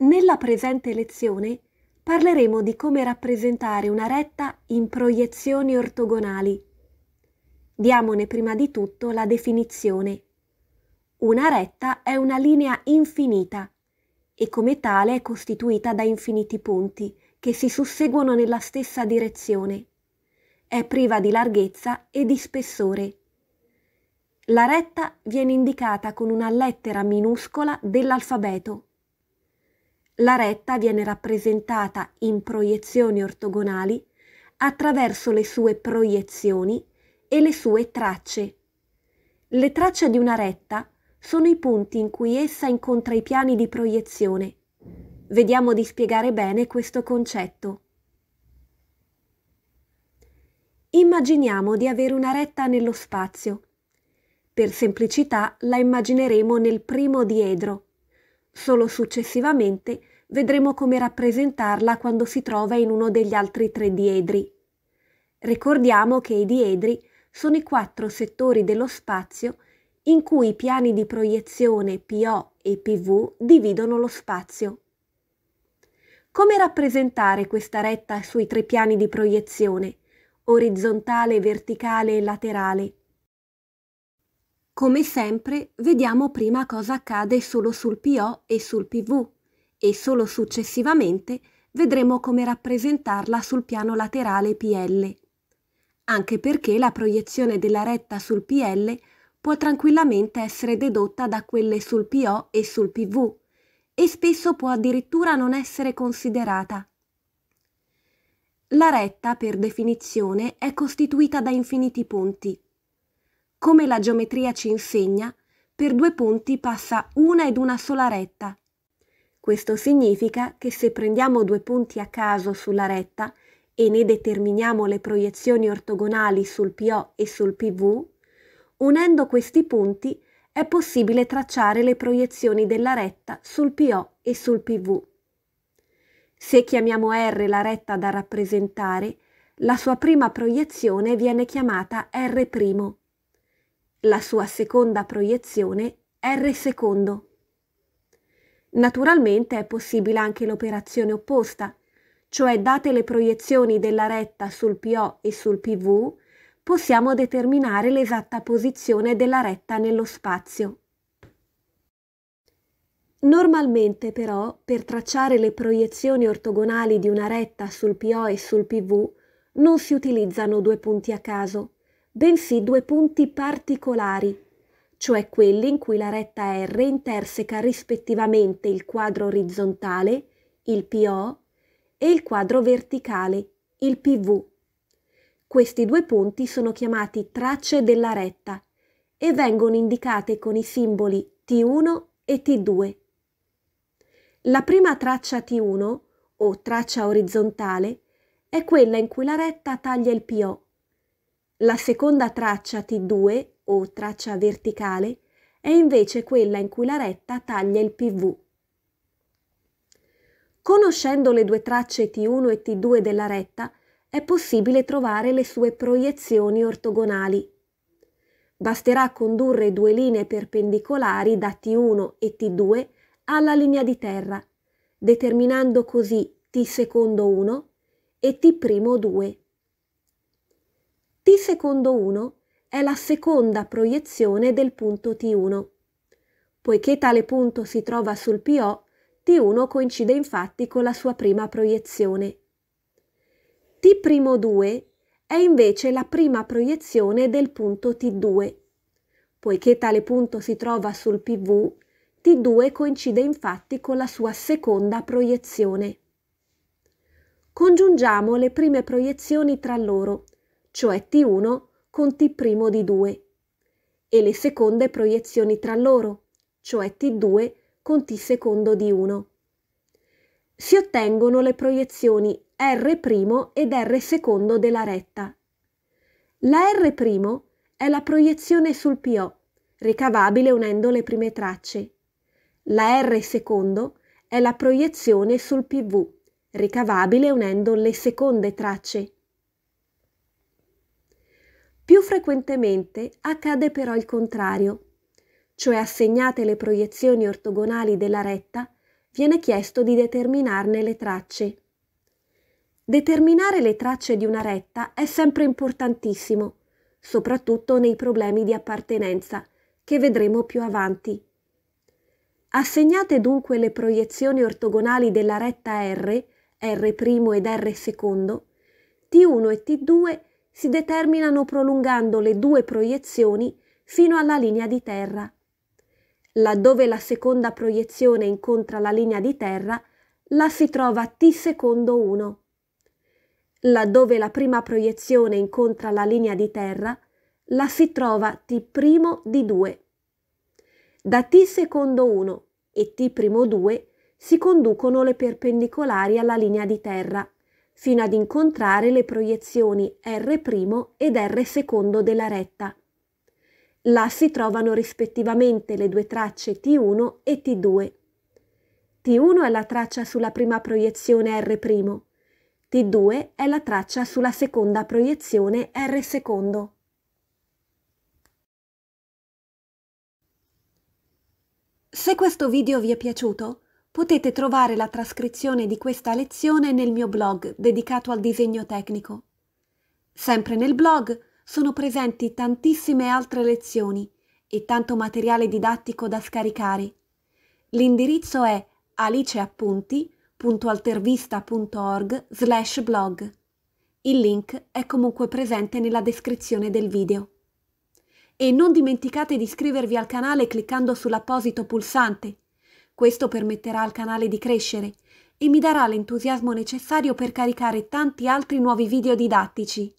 Nella presente lezione parleremo di come rappresentare una retta in proiezioni ortogonali. Diamone prima di tutto la definizione. Una retta è una linea infinita e come tale è costituita da infiniti punti che si susseguono nella stessa direzione. È priva di larghezza e di spessore. La retta viene indicata con una lettera minuscola dell'alfabeto la retta viene rappresentata in proiezioni ortogonali attraverso le sue proiezioni e le sue tracce. Le tracce di una retta sono i punti in cui essa incontra i piani di proiezione. Vediamo di spiegare bene questo concetto. Immaginiamo di avere una retta nello spazio. Per semplicità la immagineremo nel primo diedro Solo successivamente vedremo come rappresentarla quando si trova in uno degli altri tre diedri. Ricordiamo che i diedri sono i quattro settori dello spazio in cui i piani di proiezione PO e PV dividono lo spazio. Come rappresentare questa retta sui tre piani di proiezione, orizzontale, verticale e laterale? Come sempre, vediamo prima cosa accade solo sul PO e sul PV e solo successivamente vedremo come rappresentarla sul piano laterale PL, anche perché la proiezione della retta sul PL può tranquillamente essere dedotta da quelle sul PO e sul PV e spesso può addirittura non essere considerata. La retta, per definizione, è costituita da infiniti punti come la geometria ci insegna, per due punti passa una ed una sola retta. Questo significa che se prendiamo due punti a caso sulla retta e ne determiniamo le proiezioni ortogonali sul PO e sul PV, unendo questi punti è possibile tracciare le proiezioni della retta sul PO e sul PV. Se chiamiamo R la retta da rappresentare, la sua prima proiezione viene chiamata R' la sua seconda proiezione R secondo. Naturalmente è possibile anche l'operazione opposta, cioè date le proiezioni della retta sul PO e sul PV, possiamo determinare l'esatta posizione della retta nello spazio. Normalmente però, per tracciare le proiezioni ortogonali di una retta sul PO e sul PV, non si utilizzano due punti a caso, bensì due punti particolari, cioè quelli in cui la retta R interseca rispettivamente il quadro orizzontale, il PO, e il quadro verticale, il PV. Questi due punti sono chiamati tracce della retta e vengono indicate con i simboli T1 e T2. La prima traccia T1, o traccia orizzontale, è quella in cui la retta taglia il PO la seconda traccia T2 o traccia verticale è invece quella in cui la retta taglia il PV. Conoscendo le due tracce T1 e T2 della retta, è possibile trovare le sue proiezioni ortogonali. Basterà condurre due linee perpendicolari da T1 e T2 alla linea di terra, determinando così T secondo 1 e T primo 2. T secondo 1 è la seconda proiezione del punto T1. Poiché tale punto si trova sul PO, T1 coincide infatti con la sua prima proiezione. T'2 è invece la prima proiezione del punto T2. Poiché tale punto si trova sul PV, T2 coincide infatti con la sua seconda proiezione. Congiungiamo le prime proiezioni tra loro – cioè T1 con T' di 2, e le seconde proiezioni tra loro, cioè T2 con T secondo di 1. Si ottengono le proiezioni R' ed R secondo della retta. La R' è la proiezione sul PO, ricavabile unendo le prime tracce. La R secondo è la proiezione sul PV, ricavabile unendo le seconde tracce. Più frequentemente accade però il contrario, cioè assegnate le proiezioni ortogonali della retta, viene chiesto di determinarne le tracce. Determinare le tracce di una retta è sempre importantissimo, soprattutto nei problemi di appartenenza, che vedremo più avanti. Assegnate dunque le proiezioni ortogonali della retta R, R' ed R2, T1 e T2 si determinano prolungando le due proiezioni fino alla linea di terra. Laddove la seconda proiezione incontra la linea di terra, la si trova t secondo 1. Laddove la prima proiezione incontra la linea di terra, la si trova t' di 2. Da t secondo 1 e t' 2 si conducono le perpendicolari alla linea di terra fino ad incontrare le proiezioni R' ed R' della retta. Là si trovano rispettivamente le due tracce T1 e T2. T1 è la traccia sulla prima proiezione R', T2 è la traccia sulla seconda proiezione R'. Se questo video vi è piaciuto, Potete trovare la trascrizione di questa lezione nel mio blog dedicato al disegno tecnico. Sempre nel blog sono presenti tantissime altre lezioni e tanto materiale didattico da scaricare. L'indirizzo è aliceappunti.altervista.org slash blog. Il link è comunque presente nella descrizione del video. E non dimenticate di iscrivervi al canale cliccando sull'apposito pulsante questo permetterà al canale di crescere e mi darà l'entusiasmo necessario per caricare tanti altri nuovi video didattici.